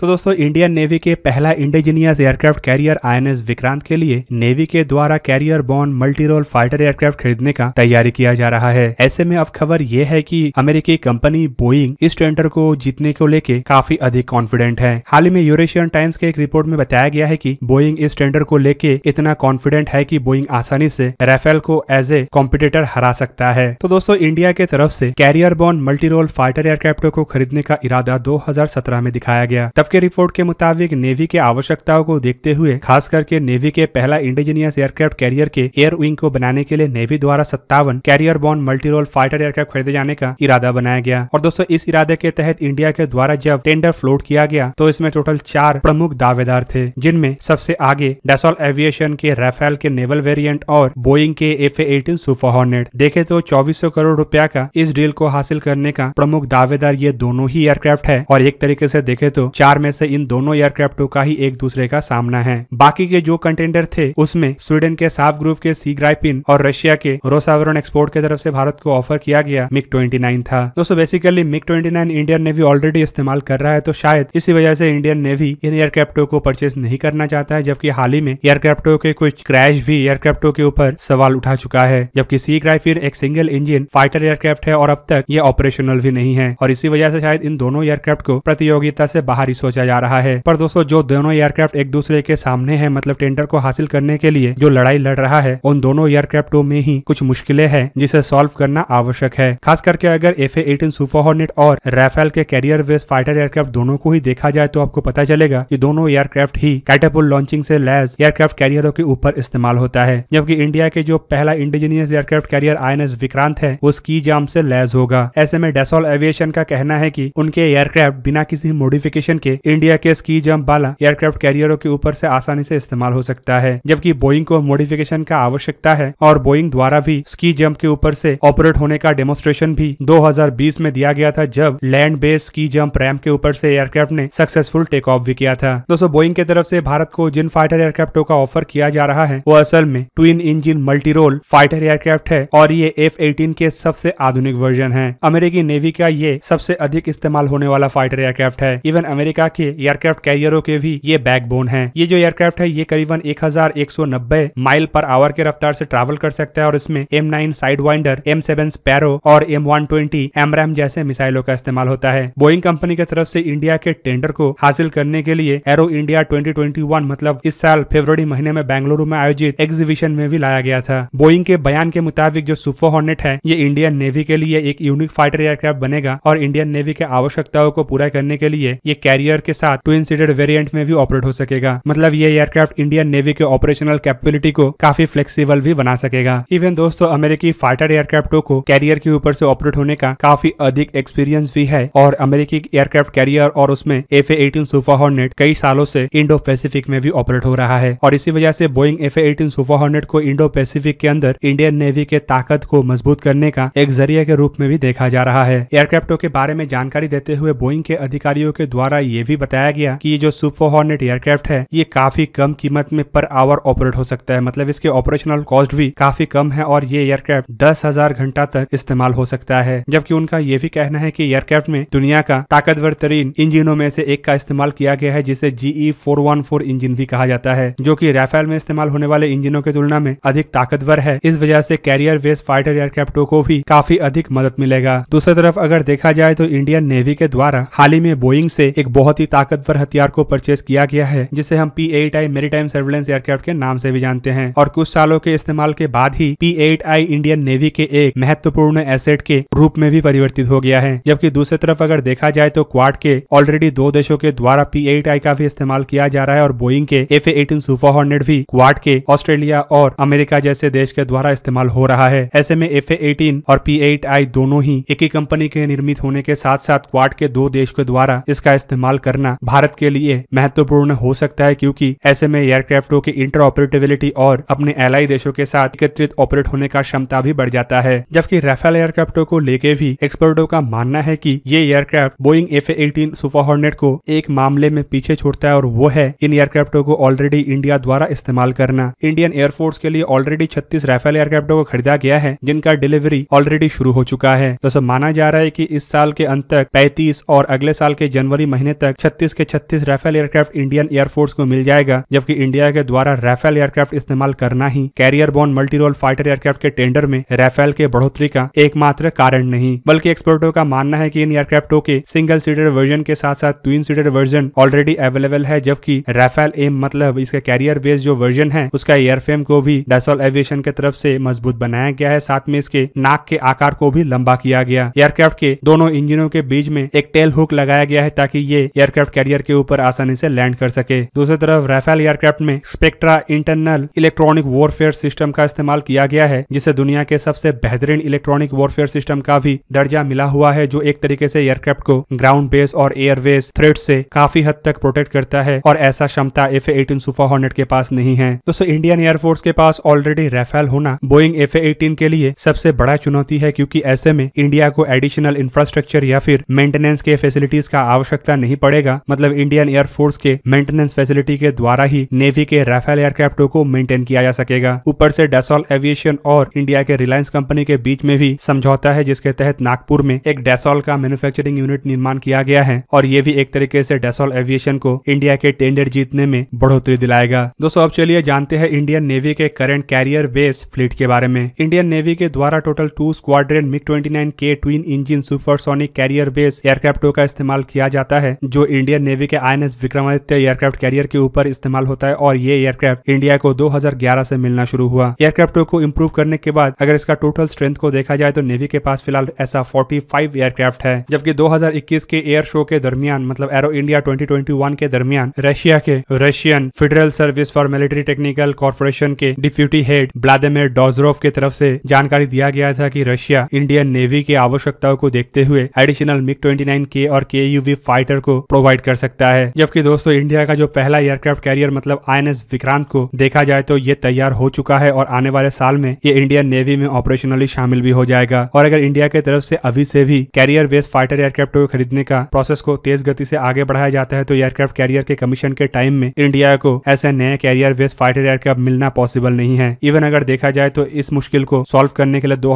तो दोस्तों Indian navy के पहला indigenous aircraft carrier INS Vikrant के लिए नेवी के द्वारा कैरियर बॉन्ड मल्टीरोल फाइटर एयरक्राफ्ट खरीदने का तैयारी किया जा रहा है ऐसे में अब खबर यह है कि अमेरिकी कंपनी बोइंग इस टेंडर को जीतने को लेके काफी अधिक कॉन्फिडेंट है हाल ही में यूरेशियन टाइम्स के एक रिपोर्ट में बताया गया है की बोइंग इस टेंडर को लेके इतना कॉन्फिडेंट है की बोइंग आसानी से राफेल को एज ए कॉम्पिटेटर हरा सकता है तो दोस्तों इंडिया के तरफ से कैरियर बॉन्ड मल्टीरोल फाइटर एयरक्राफ्ट को खरीदने का इरादा दो में दिखाया गया तब के रिपोर्ट के मुताबिक नेवी के आवश्यकताओं को देखते हुए खास करके नेवी के पहला इंडिजीनियस एयरक्राफ्ट कैरियर के एयर विंग को बनाने के लिए नेवी द्वारा सत्तावन कैरियर बॉन्ड मल्टीरोल फाइटर एयरक्राफ्ट खरीदे जाने का इरादा बनाया गया और दोस्तों इस इरादे के तहत इंडिया के द्वारा जब टेंडर फ्लोट किया गया तो इसमें टोटल चार प्रमुख दावेदार थे जिनमें सबसे आगे डेसॉल एविएशन के राफेल के नेवल वेरियंट और बोइंग के एफ एटीन सुपर हॉर्नेट देखे तो चौबीस करोड़ रूपया का इस डील को हासिल करने का प्रमुख दावेदार ये दोनों ही एयरक्राफ्ट है और एक तरीके से देखे तो चार में से इन दोनों एयरक्राफ्टों का ही एक दूसरे का सामना है बाकी के जो कंटेंडर थे उसमें स्वीडन के साफ ग्रुप के सी ग्राइपिन और रशिया के रोसावरण एक्सपोर्ट की तरफ से भारत को ऑफर किया गया मिक ट्वेंटी था दोस्तों basically MiG twenty Indian navy already इस्तेमाल कर रहा है तो शायद इसी वजह से इंडियन नेवी इन एयरक्राफ्टों को परचेज नहीं करना चाहता है जबकि हाल ही में एयरक्राफ्टों के कुछ क्रैश भी एयरक्राफ्टों के ऊपर सवाल उठा चुका है जबकि सी ग्राइफिन एक सिंगल इंजन फाइटर एयरक्राफ्ट है और अब तक ये ऑपरेशनल भी नहीं है और इसी वजह से शायद इन दोनों एयरक्राफ्ट को प्रतियोगिता से बाहर ही सोच सोचा जा रहा है पर दोस्तों जो दोनों एयरक्राफ्ट एक दूसरे के सामने है मतलब टेंडर को हासिल करने के लिए जो लड़ाई लड़ रहा है उन दोनों एयरक्राफ्टों में ही कुछ मुश्किलें हैं जिसे सॉल्व करना आवश्यक है खास करके अगर एफ एटीन एटीन हॉर्नेट और राफेल के कैरियर वेस्ट फाइटर एयरक्राफ्ट दोनों को ही देखा जाए तो आपको पता चलेगा की दोनों एयरक्राफ्ट ही कैटापुल लॉन्चिंग से लैस एयरक्राफ्ट कैरियरों के ऊपर इस्तेमाल होता है जबकि इंडिया के जो पहला indigenous aircraft carrier I Vikrant है उसकी जाम से लैस होगा ऐसे में डेसोल एविएशन का कहना है की उनके एयरक्राफ्ट बिना किसी मोडिफिकेशन के इंडिया के स्की जम्प वाला एयरक्राफ्ट कैरियरों के ऊपर से आसानी से इस्तेमाल हो सकता है जबकि बोइंग को मॉडिफिकेशन का आवश्यकता है और बोइंग द्वारा भी स्की जम्प के ऊपर से ऑपरेट होने का डेमोस्ट्रेशन भी 2020 में दिया गया था जब land based ski jump ramp के ऊपर से एयरक्राफ्ट ने सक्सेसफुल टेक ऑफ भी किया था दोस्तों बोइंग की तरफ से भारत को जिन फाइटर एयरक्राफ्टों का ऑफर किया जा रहा है वो असल में twin engine multi role fighter aircraft है और ये एफ एटीन के सबसे आधुनिक वर्जन है अमेरिकी नेवी का ये सबसे अधिक इस्तेमाल होने वाला फाइटर एयरक्राफ्ट है इवन अमेरिका अमेरिका के एयरक्राफ्ट कैरियरों के भी ये बैकबोन है ये जो एयरक्राफ्ट है ये करीबन 1190 माइल पर आवर के रफ्तार से ट्रैवल कर सकता है और इसमें M nine sidewinder M seven Sparrow और एम वन ट्वेंटी एमरैम जैसे मिसाइलों का इस्तेमाल होता है बोइंग कंपनी की तरफ से इंडिया के टेंडर को हासिल करने के लिए एरो इंडिया वन मतलब इस साल फेब्रवरी महीने में बेंगलुरु में आयोजित एग्जीबिशन में भी लाया गया था बोइंग के बयान के मुताबिक जो सुपर हॉर्नेट है ये इंडियन नेवी के लिए एक यूनिक फाइटर एयरक्राफ्ट बनेगा और इंडियन नेवी के आवश्यकताओं को पूरा करने के लिए ये कैरियर एयर के साथ ट्विन सीटेड वेरियंट में भी ऑपरेट हो सकेगा मतलब ये एयरक्राफ्ट इंडियन नेवी के ऑपरेशनल कैपेबिलिटी को काफी फ्लेक्सीबल भी बना सकेगा इवन दोस्तों अमेरिकी फाइटर एयरक्राफ्टों को कैरियर के ऊपर से ऑपरेट होने का काफी अधिक एक्सपीरियंस भी है और अमेरिकी एयरक्राफ्ट कैरियर और उसमें एफ एटीन सुफा हॉर्नेट कई सालों से इंडो पैसिफिक में भी ऑपरेट हो रहा है और इसी वजह से Boeing F eighteen Super Hornet को इंडो पैसिफिक के अंदर इंडियन नेवी के ताकत को मजबूत करने का एक जरिए के रूप में भी देखा जा रहा है एयरक्राफ्टों के बारे में जानकारी देते हुए बोइंग के अधिकारियों के द्वारा ये ये भी बताया गया कि ये जो सुपर हॉर्नेट एयरक्राफ्ट है ये काफी कम कीमत में पर आवर ऑपरेट हो सकता है मतलब इसके ऑपरेशनल कॉस्ट भी काफी कम है और ये एयरक्राफ्ट दस हजार घंटा तक इस्तेमाल हो सकता है जबकि उनका ये भी कहना है की एयरक्राफ्ट में दुनिया का ताकतवर तरीन इंजिनों में से एक का इस्तेमाल किया गया है जिसे GE four one four engine भी कहा जाता है जो की राफेल में इस्तेमाल होने वाले इंजिनों की तुलना में अधिक ताकतवर है इस वजह से कैरियर वेस्ट फाइटर एयरक्राफ्टों को भी काफी अधिक मदद मिलेगा दूसरी तरफ अगर देखा जाए तो इंडियन नेवी के द्वारा हाल ही में बोइंग से एक बहुत बहुत ही ताकतवर हथियार को परचेज किया गया है जिसे हम पी एट आई मेरी टाइम सर्विलेंस एयरक्राफ्ट के नाम से भी जानते हैं और कुछ सालों के इस्तेमाल के बाद ही P eight I Indian navy के एक महत्वपूर्ण एसेट के रूप में भी परिवर्तित हो गया है जबकि दूसरी तरफ अगर देखा जाए तो क्वाड के ऑलरेडी दो देशों के द्वारा पी एट आई का भी इस्तेमाल किया जा रहा है और बोइंग के एफ एटीन सुपर हॉर्नेट भी क्वाड के ऑस्ट्रेलिया और अमेरिका जैसे देश के द्वारा इस्तेमाल हो रहा है ऐसे में एफ एटीन और पी एट आई दोनों ही एक ही कंपनी के निर्मित होने के साथ साथ क्वाड के दो देश के द्वारा इसका इस्तेमाल करना भारत के लिए महत्वपूर्ण हो सकता है क्योंकि ऐसे में एयरक्राफ्टों की इंटर ऑपरेटिविलिटी और अपने एलाई देशों के साथ एकत्रित ऑपरेट होने का क्षमता भी बढ़ जाता है जबकि राफेल एयरक्राफ्टों को लेके भी एक्सपर्टों का मानना है की ये aircraft Boeing F eighteen Super Hornet को एक मामले में पीछे छोड़ता है और वो है इन एयरक्राफ्टों को ऑलरेडी इंडिया द्वारा इस्तेमाल करना इंडियन एयरफोर्स के लिए ऑलरेडी छत्तीस राफेल एयरक्राफ्टों को खरीदा गया है जिनका डिलीवरी ऑलरेडी शुरू हो चुका है दोस्तों माना जा रहा है की इस साल के अंत तक 35 और अगले साल के जनवरी महीने तक तक छत्तीस के छत्तीस राफेल एयरक्राफ्ट इंडियन एयरफोर्स को मिल जाएगा जबकि इंडिया के द्वारा राफेल एयरक्राफ्ट इस्तेमाल करना ही कैरियर बॉन्ड मल्टीरोल फाइटर एयरक्राफ्ट के टेंडर में राफेल के बढ़ोतरी का एकमात्र कारण नहीं बल्कि एक्सपर्टों का मानना है की इन एयरक्राफ्टों के सिंगल सीटर वर्जन के साथ साथ twin seater version already available है जबकि राफेल एम मतलब इसके कैरियर बेस्ड जो वर्जन है उसका एयरफेम को भी डेसोल एविएशन के तरफ से मजबूत बनाया गया है साथ में इसके नाक के आकार को भी लंबा किया गया एयरक्राफ्ट के दोनों इंजनों के बीच में एक टेल हुक लगाया गया है ताकि ये एयरक्राफ्ट कैरियर के ऊपर आसानी से लैंड कर सके दूसरी तरफ राफेल एयरक्राफ्ट में Spectra internal electronic warfare system का इस्तेमाल किया गया है जिसे दुनिया के सबसे बेहतरीन इलेक्ट्रॉनिक वॉरफेयर सिस्टम का भी दर्जा मिला हुआ है जो एक तरीके से एयरक्राफ्ट को ग्राउंड बेस और एयरवेज थ्रेट से काफी हद तक प्रोटेक्ट करता है और ऐसा क्षमता एफ एटीन सुपर हॉर्नेट के पास नहीं है दोस्तों इंडियन एयरफोर्स के पास ऑलरेडी राफेल होना बोइंग एफ एटीन के लिए सबसे बड़ा चुनौती है क्योंकि ऐसे में इंडिया को एडिशनल इंफ्रास्ट्रक्चर या फिर मेंटेनेंस के फैसिलिटीज का आवश्यकता नहीं पड़ पड़ेगा मतलब इंडियन एयरफोर्स के मेंटेनेंस फैसिलिटी के द्वारा ही नेवी के राफेल एयरक्राफ्टो को मेंटेन किया जा सकेगा ऊपर से डेसॉल एविएशन और इंडिया के रिलायंस कंपनी के बीच में भी समझौता है जिसके तहत नागपुर में एक डेसॉल का मैन्युफैक्चरिंग यूनिट निर्माण किया गया है और ये भी एक तरीके से डेसॉल एविएशन को इंडिया के टेंडर जीतने में बढ़ोतरी दिलाएगा दोस्तों अब चलिए जानते हैं इंडियन नेवी के करंट कैरियर बेस फ्लीट के बारे में इंडियन नेवी के द्वारा total two squadron MiG twenty के twin engine supersonic carrier based एयरक्राफ्टो का इस्तेमाल किया जाता है जो इंडियन नेवी के आई विक्रमादित्य एयरक्राफ्ट कैरियर के ऊपर इस्तेमाल होता है और ये एयरक्राफ्ट इंडिया को 2011 से मिलना शुरू हुआ एयरक्राफ्टों को इम्प्रूव करने के बाद अगर इसका टोटल स्ट्रेंथ को देखा जाए तो नेवी के पास फिलहाल ऐसा 45 एयरक्राफ्ट है जबकि 2021 के एयर शो के दरमियान मतलब एरो इंडिया 2021 के दरमियान रशिया के Russian federal service for military technical corporation के डिप्यूटी हेड ब्लादिमिर डॉजरोव के तरफ से जानकारी दिया गया था कि रशिया इंडियन नेवी की आवश्यकताओं को देखते हुए एडिशनल मिक 29 के और के फाइटर को प्रोवाइड कर सकता है जबकि दोस्तों इंडिया का जो पहला एयरक्राफ्ट कैरियर मतलब आई विक्रांत को देखा जाए तो ये तैयार हो चुका है और आने वाले साल में ये इंडियन नेवी में ऑपरेशनली शामिल भी हो जाएगा और अगर इंडिया की तरफ से अभी से भी कैरियर बेस्ड फाइटर एयरक्राफ्ट को खरीदने का प्रोसेस को तेज गति से आगे बढ़ाया जाता है तो एयरक्राफ्ट कैरियर के कमीशन के टाइम में इंडिया को ऐसे नए कैरियर बेस्ड फाइटर एयरक्राफ्ट मिलना पॉसिबल नहीं है इवन अगर देखा जाए तो इस मुश्किल को सॉल्व करने के लिए दो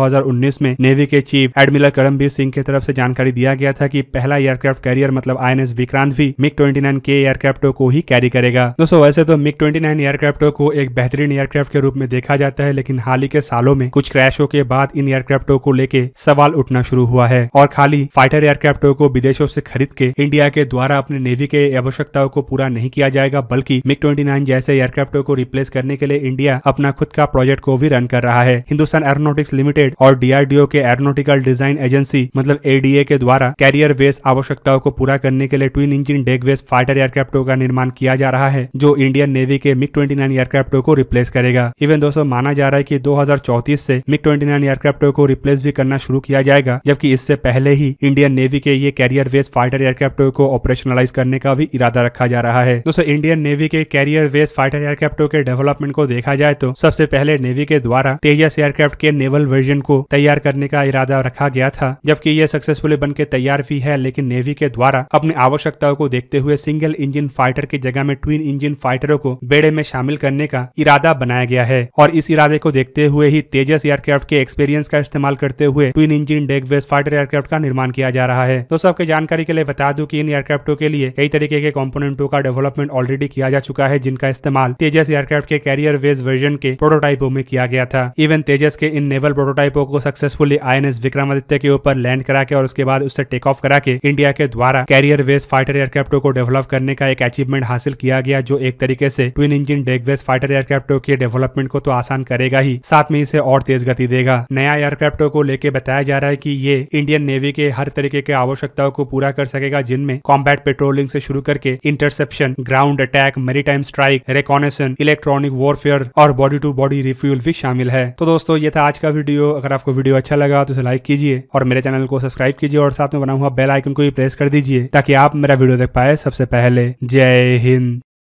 में नेवी के चीफ एडमिरल करमबीर सिंह की तरफ से जानकारी दिया गया था की पहला एयरक्राफ्ट कैरियर मतलब आई विक्रांत भी मिग 29 के एयरक्राफ्टों को ही कैरी करेगा दोस्तों वैसे तो मिग 29 एयरक्राफ्टों को एक बेहतरीन एयरक्राफ्ट के रूप में देखा जाता है लेकिन हाल ही के सालों में कुछ क्रैशों के बाद इन एयरक्राफ्टों को लेके सवाल उठना शुरू हुआ है और खाली फाइटर एयरक्राफ्टों को विदेशों से खरीद के इंडिया के द्वारा अपने नेवी के आवश्यकताओं को पूरा नहीं किया जाएगा बल्कि मिग ट्वेंटी जैसे एयरक्राफ्टों को रिप्लेस करने के लिए इंडिया अपना खुद का प्रोजेक्ट को भी रन कर रहा है हिंदुस्तान एरोनोटिक्स लिमिटेड और डीआरडीओ के एरोनोटिकल डिजाइन एजेंसी मतलब एडीए के द्वारा कैरियर बेस आवश्यकताओं को पूरा करने के लिए वाले ट्विन इंजन डेगवेस फाइटर एयरक्राफ्टों का निर्माण किया जा रहा है जो इंडियन नेवी के मिग 29 एयरक्राफ्टो को रिप्लेस करेगा इवन दोस्तों माना जा रहा है कि 2034 से मिग 29 एयरक्राफ्टों को रिप्लेस भी करना शुरू किया जाएगा जबकि इससे पहले ही इंडियन नेवी के ये कैरियर वेस फाइटर एयरक्राफ्टों को ऑपरेशनलाइज करने का भी इरादा रखा जा रहा है दोस्तों इंडियन नेवी के कैरियर वेस फाइटर एयरक्राफ्टो के डेवलपमेंट को देखा जाए तो सबसे पहले नेवी के द्वारा तेजस एयरक्राफ्ट के नेवल वर्जन को तैयार करने का इरादा रखा गया था जबकि ये सक्सेसफुली बनकर तैयार भी है लेकिन नेवी के द्वारा अपने आवश्यकताओं को देखते हुए सिंगल इंजन फाइटर की जगह में ट्विन इंजन फाइटरों को बेड़े में शामिल करने का इरादा बनाया गया है और इस इरादे को देखते हुए ही तेजस एयरक्राफ्ट के एक्सपीरियंस का इस्तेमाल करते हुए twin engine deck based fighter aircraft का निर्माण किया जा रहा है दोस्तों आपके जानकारी के लिए बता दू की इन एयरक्राफ्टों के लिए कई तरीके के कॉम्पोनेटों का डेवलपमेंट ऑलरेडी किया जा चुका है जिनका इस्तेमाल तेजस एयरक्राफ्ट के कैरियर वेज वर्जन के प्रोटोटाइपों में किया गया था इवन तेजस के इन नेवल प्रोटोटाइपों को सक्सेसफुली आई विक्रमादित्य के ऊपर लैंड करा के और उसके बाद उससे टेक ऑफ करा के इंडिया के द्वारा कैरियर वेज डेगवेस फाइटर एयरक्राफ्टों को डेवलप करने का एक अचीवमेंट हासिल किया गया जो एक तरीके से ट्विन इंजन डेगवेस फाइटर एयरक्राफ्टों के डेवलपमेंट को तो आसान करेगा ही साथ में इसे और तेज गति देगा नया एयरक्राफ्टों को लेके बताया जा रहा है की ये इंडियन नेवी के हर तरीके के आवश्यकताओं को पूरा कर सकेगा जिनमें कॉम्बैट पेट्रोलिंग से शुरू करके इंटरसेप्शन ग्राउंड अटैक मेरी स्ट्राइक रेकॉनेसन इलेक्ट्रॉनिक वॉरफेयर और बॉडी टू बॉडी रिफ्यूल भी शामिल है तो दोस्तों ये था आज का वीडियो अगर आपको वीडियो अच्छा लगा तो इसे लाइक कीजिए और मेरे चैनल को सब्सक्राइब कीजिए और साथ में बना हुआ बेल आइकन को भी प्रेस कर दीजिए ताकि आप मेरा वीडियो देख पाए सबसे पहले जय हिंद